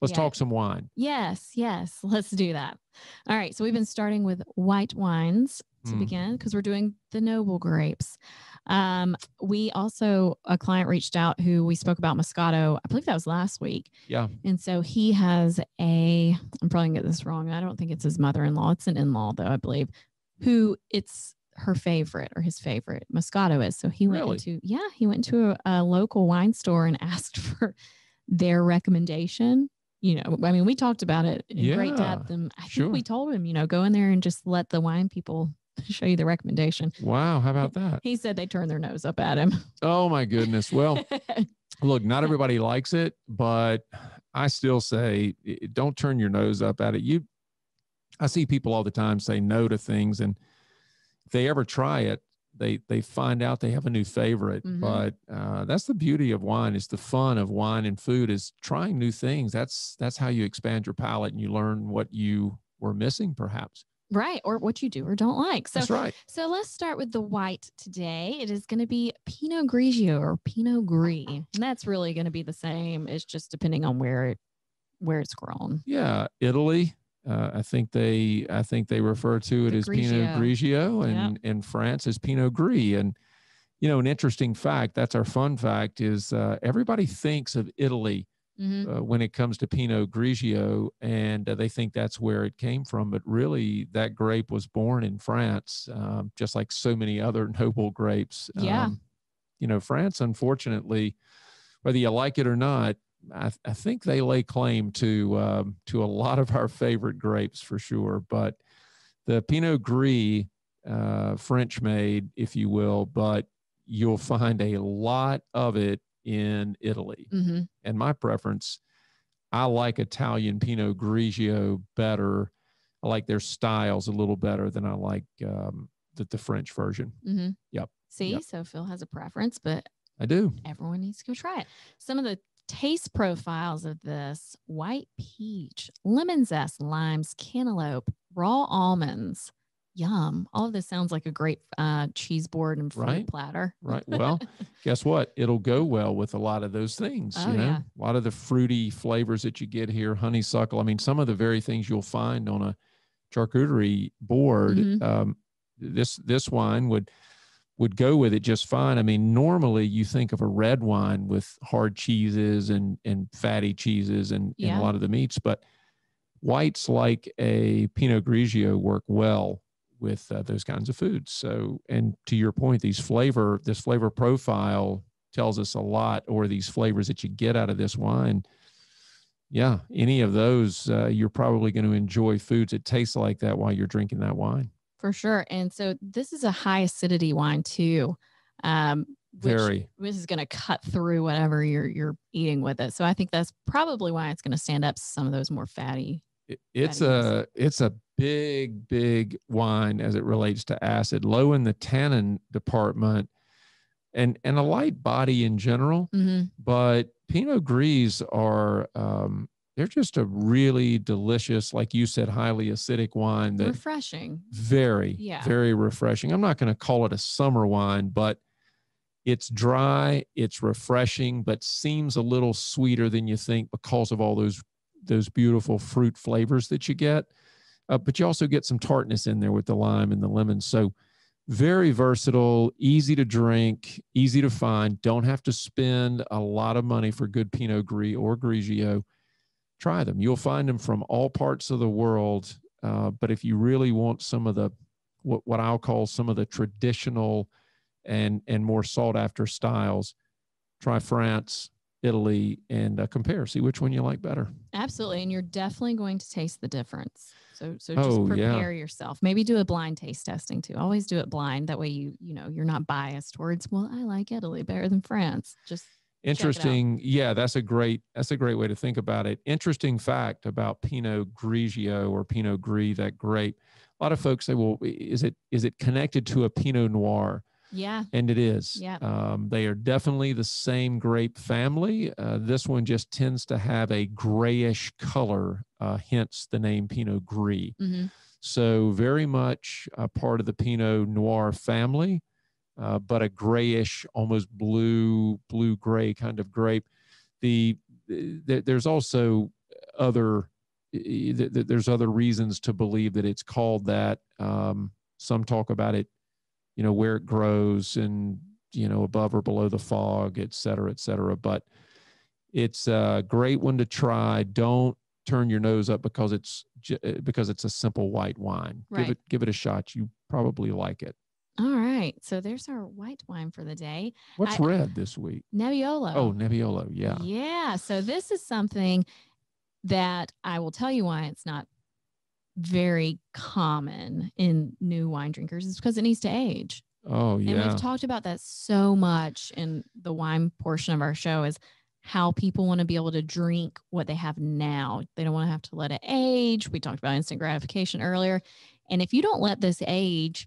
Let's yes. talk some wine. Yes, yes, let's do that. All right, so we've been starting with white wines to mm. begin because we're doing the noble grapes. Um, we also a client reached out who we spoke about Moscato. I believe that was last week. Yeah. And so he has a. I'm probably gonna get this wrong. I don't think it's his mother-in-law. It's an in-law though, I believe. Who it's her favorite or his favorite Moscato is. So he went really? yeah he went to a, a local wine store and asked for their recommendation you know, I mean, we talked about it in yeah, great depth, and I think we told him, you know, go in there and just let the wine people show you the recommendation. Wow, how about that? He said they turned their nose up at him. Oh my goodness. Well, look, not everybody likes it, but I still say don't turn your nose up at it. You I see people all the time say no to things and if they ever try it, they they find out they have a new favorite. Mm-hmm. But uh, that's the beauty of wine. It's the fun of wine and food is trying new things. That's that's how you expand your palate and you learn what you were missing, perhaps. Right, or what you do or don't like. So, That's right. So let's start with the white today. It is going to be Pinot Grigio or Pinot Gris, and that's really going to be the same. It's just depending on where it where it's grown. Yeah, Italy, uh, I think they I think they refer to it the as Grigio. Pinot Grigio and yeah. in France as Pinot Gris. And you know, an interesting fact that's our fun fact is uh, everybody thinks of Italy mm-hmm. uh, when it comes to Pinot Grigio, and uh, they think that's where it came from. But really, that grape was born in France, um, just like so many other noble grapes. Yeah. Um, you know, France, unfortunately, whether you like it or not, I, I think they lay claim to um, to a lot of our favorite grapes for sure. But the Pinot Gris, uh, French made, if you will, but you'll find a lot of it in Italy. Mm-hmm. And my preference, I like Italian Pinot Grigio better. I like their styles a little better than I like um, the, the French version. Mm-hmm. Yep. See, yep. so Phil has a preference, but I do. Everyone needs to go try it. Some of the Taste profiles of this white peach, lemon zest, limes, cantaloupe, raw almonds. Yum. All of this sounds like a great uh, cheese board and fruit right? platter. Right. Well, guess what? It'll go well with a lot of those things. Oh, you know, yeah. a lot of the fruity flavors that you get here, honeysuckle. I mean, some of the very things you'll find on a charcuterie board. Mm-hmm. Um, this this wine would would go with it just fine. I mean, normally you think of a red wine with hard cheeses and and fatty cheeses and, yeah. and a lot of the meats, but whites like a Pinot Grigio work well with uh, those kinds of foods. So, and to your point, these flavor, this flavor profile tells us a lot, or these flavors that you get out of this wine. Yeah, any of those, uh, you're probably going to enjoy foods that taste like that while you're drinking that wine. For sure. And so this is a high acidity wine too. Um, which, This is going to cut through whatever you're you're eating with it. So I think that's probably why it's going to stand up some of those more fatty. It, it's a it's a big big wine as it relates to acid, low in the tannin department, and and a light body in general. Mm-hmm. But Pinot Gris are um, they're just a really delicious, like you said, highly acidic wine that refreshing. Very, yeah. very refreshing. I'm not going to call it a summer wine, but it's dry, it's refreshing, but seems a little sweeter than you think because of all those those beautiful fruit flavors that you get. Uh, but you also get some tartness in there with the lime and the lemon. So very versatile, easy to drink, easy to find. Don't have to spend a lot of money for good Pinot Gris or Grigio try them. You'll find them from all parts of the world. Uh, but if you really want some of the what, what I'll call some of the traditional and and more sought after styles, try France, Italy, and uh, compare. See which one you like better. Absolutely, and you're definitely going to taste the difference. So so just oh, prepare yeah. yourself. Maybe do a blind taste testing too. Always do it blind. That way you you know you're not biased towards. Well, I like Italy better than France. Just Interesting. Yeah, that's a great that's a great way to think about it. Interesting fact about Pinot Grigio or Pinot Gris, that grape. A lot of folks say, "Well, is it is it connected to a Pinot Noir?" Yeah. And it is. Yeah. Um, they are definitely the same grape family. Uh, this one just tends to have a grayish color, uh, hence the name Pinot Gris. Mm-hmm. So, very much a part of the Pinot Noir family. Uh, but a grayish, almost blue, blue gray kind of grape. The, the there's also other there's other reasons to believe that it's called that. Um, some talk about it, you know, where it grows and you know above or below the fog, et cetera, et cetera. But it's a great one to try. Don't turn your nose up because it's because it's a simple white wine. Right. Give it give it a shot. You probably like it right. So there's our white wine for the day. What's I, red this week? Oh, Nebbiolo. Oh, Nebbiolo. Yeah. Yeah. So this is something that I will tell you why it's not very common in new wine drinkers is because it needs to age. Oh yeah. And we've talked about that so much in the wine portion of our show is how people want to be able to drink what they have now. They don't want to have to let it age. We talked about instant gratification earlier. And if you don't let this age,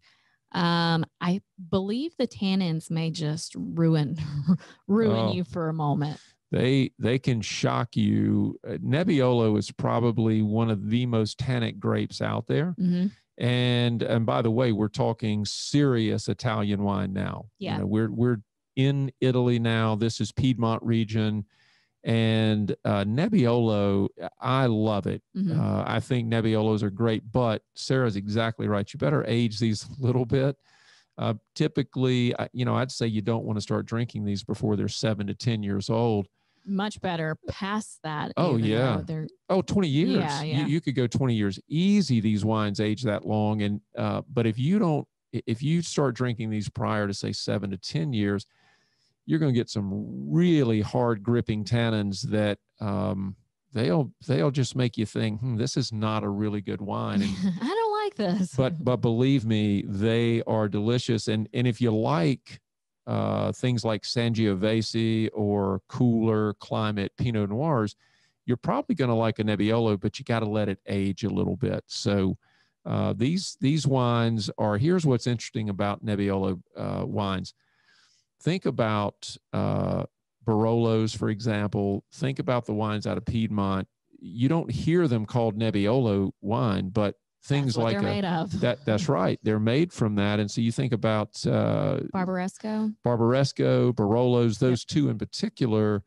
um, I believe the tannins may just ruin ruin oh, you for a moment. They they can shock you. Uh, Nebbiolo is probably one of the most tannic grapes out there. Mm-hmm. And and by the way, we're talking serious Italian wine now. Yeah, you know, we're we're in Italy now. This is Piedmont region. And uh, Nebbiolo, I love it. Mm-hmm. Uh, I think Nebbiolos are great, but Sarah's exactly right. You better age these a little bit. Uh, typically, you know, I'd say you don't want to start drinking these before they're seven to 10 years old. Much better past that. Oh, yeah. Oh, 20 years. Yeah, yeah. You, you, could go 20 years easy. These wines age that long. And, uh, but if you don't, if you start drinking these prior to say seven to 10 years, you're going to get some really hard gripping tannins that um, they'll they'll just make you think hmm, this is not a really good wine. And, I don't like this. But but believe me, they are delicious. And and if you like uh, things like Sangiovese or cooler climate Pinot Noirs, you're probably going to like a Nebbiolo, but you got to let it age a little bit. So. Uh, these these wines are here's what's interesting about Nebbiolo uh, wines think about uh, Barolos, for example. Think about the wines out of Piedmont. You don't hear them called Nebbiolo wine, but things like a, that. That's right. They're made from that. And so you think about uh, Barberesco, Barberesco, Barolos. Those yep. two in particular,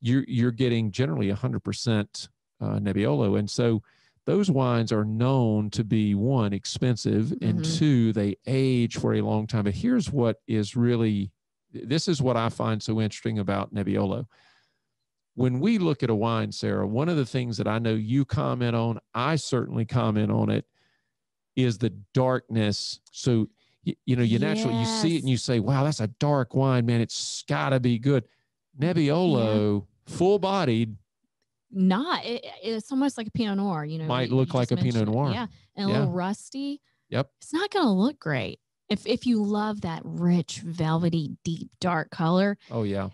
you're you're getting generally 100% uh, Nebbiolo, and so those wines are known to be one expensive and mm-hmm. two they age for a long time but here's what is really this is what I find so interesting about Nebbiolo. When we look at a wine, Sarah, one of the things that I know you comment on, I certainly comment on it, is the darkness. So, you, you know, you naturally, you see it and you say, wow, that's a dark wine, man. It's got to be good. Nebbiolo, yeah. full bodied, not it, it's almost like a pinot noir you know might you, look you like a pinot noir it. yeah and a yeah. little rusty yep it's not gonna look great if if you love that rich, velvety, deep, dark color, oh yeah,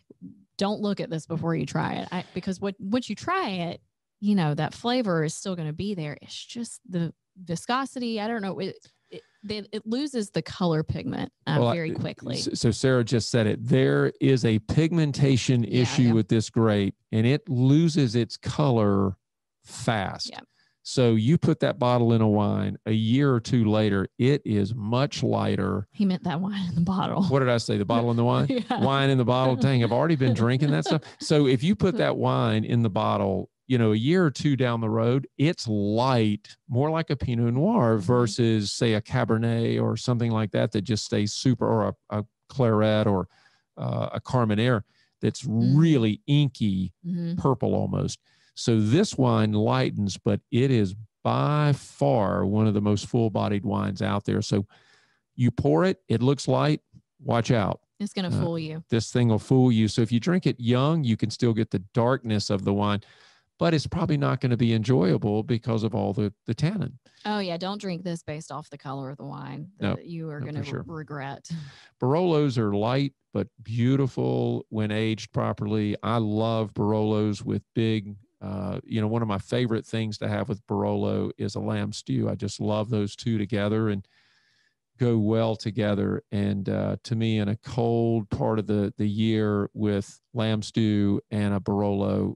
don't look at this before you try it. I, because what once you try it, you know that flavor is still going to be there. It's just the viscosity. I don't know. It, it, it loses the color pigment uh, well, very quickly. So Sarah just said it. There is a pigmentation yeah, issue yeah. with this grape, and it loses its color fast. Yeah. So you put that bottle in a wine a year or two later, it is much lighter. He meant that wine in the bottle. What did I say? The bottle in the wine? yeah. Wine in the bottle. Dang, I've already been drinking that stuff. So if you put that wine in the bottle, you know, a year or two down the road, it's light, more like a Pinot Noir mm-hmm. versus, say, a Cabernet or something like that that just stays super, or a, a Claret or uh, a Carmenere that's mm. really inky, mm-hmm. purple almost. So this wine lightens, but it is by far one of the most full bodied wines out there. So you pour it, it looks light, watch out. It's going to uh, fool you. This thing will fool you. So if you drink it young, you can still get the darkness of the wine, but it's probably not going to be enjoyable because of all the, the tannin. Oh, yeah. Don't drink this based off the color of the wine. Uh, no, you are no, going to sure. regret. Barolos are light, but beautiful when aged properly. I love Barolos with big uh, you know, one of my favorite things to have with Barolo is a lamb stew. I just love those two together and go well together. And uh, to me, in a cold part of the the year with lamb stew and a Barolo,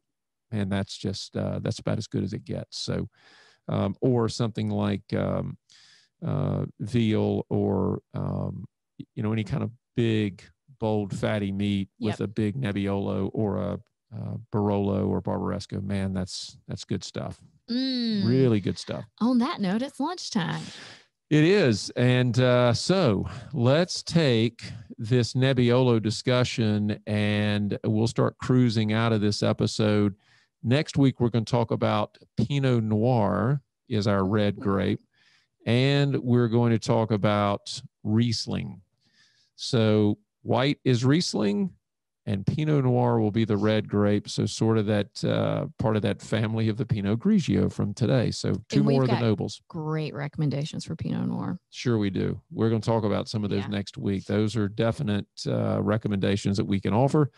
and that's just uh, that's about as good as it gets. So, um, or something like um, uh, veal or um, you know any kind of big bold fatty meat yep. with a big nebbiolo or a uh, Barolo or Barbaresco. Man, that's that's good stuff. Mm. Really good stuff. On that note, it's lunchtime. It is, and uh, so let's take this Nebbiolo discussion, and we'll start cruising out of this episode. Next week, we're going to talk about Pinot Noir is our red grape, and we're going to talk about Riesling. So white is Riesling, and Pinot Noir will be the red grape. So sort of that uh, part of that family of the Pinot Grigio from today. So two more of the nobles. Great recommendations for Pinot Noir. Sure, we do. We're going to talk about some of those yeah. next week. Those are definite uh, recommendations that we can offer.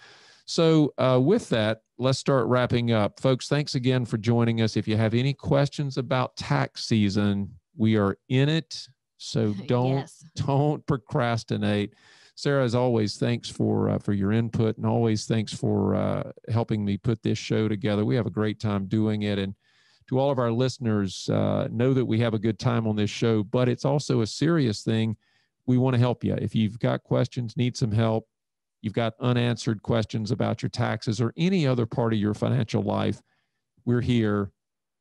So uh, with that, let's start wrapping up, folks. Thanks again for joining us. If you have any questions about tax season, we are in it. So don't yes. don't procrastinate. Sarah, as always, thanks for uh, for your input and always thanks for uh, helping me put this show together. We have a great time doing it, and to all of our listeners, uh, know that we have a good time on this show, but it's also a serious thing. We want to help you. If you've got questions, need some help, you've got unanswered questions about your taxes or any other part of your financial life, we're here.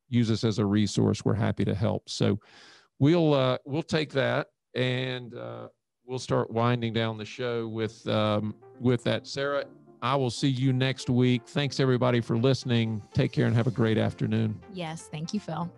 Use us as a resource. We're happy to help. So we'll uh, we'll take that and. Uh, we'll start winding down the show with um, with that. Sarah, I will see you next week. Thanks everybody for listening. Take care and have a great afternoon. Yes, thank you, Phil.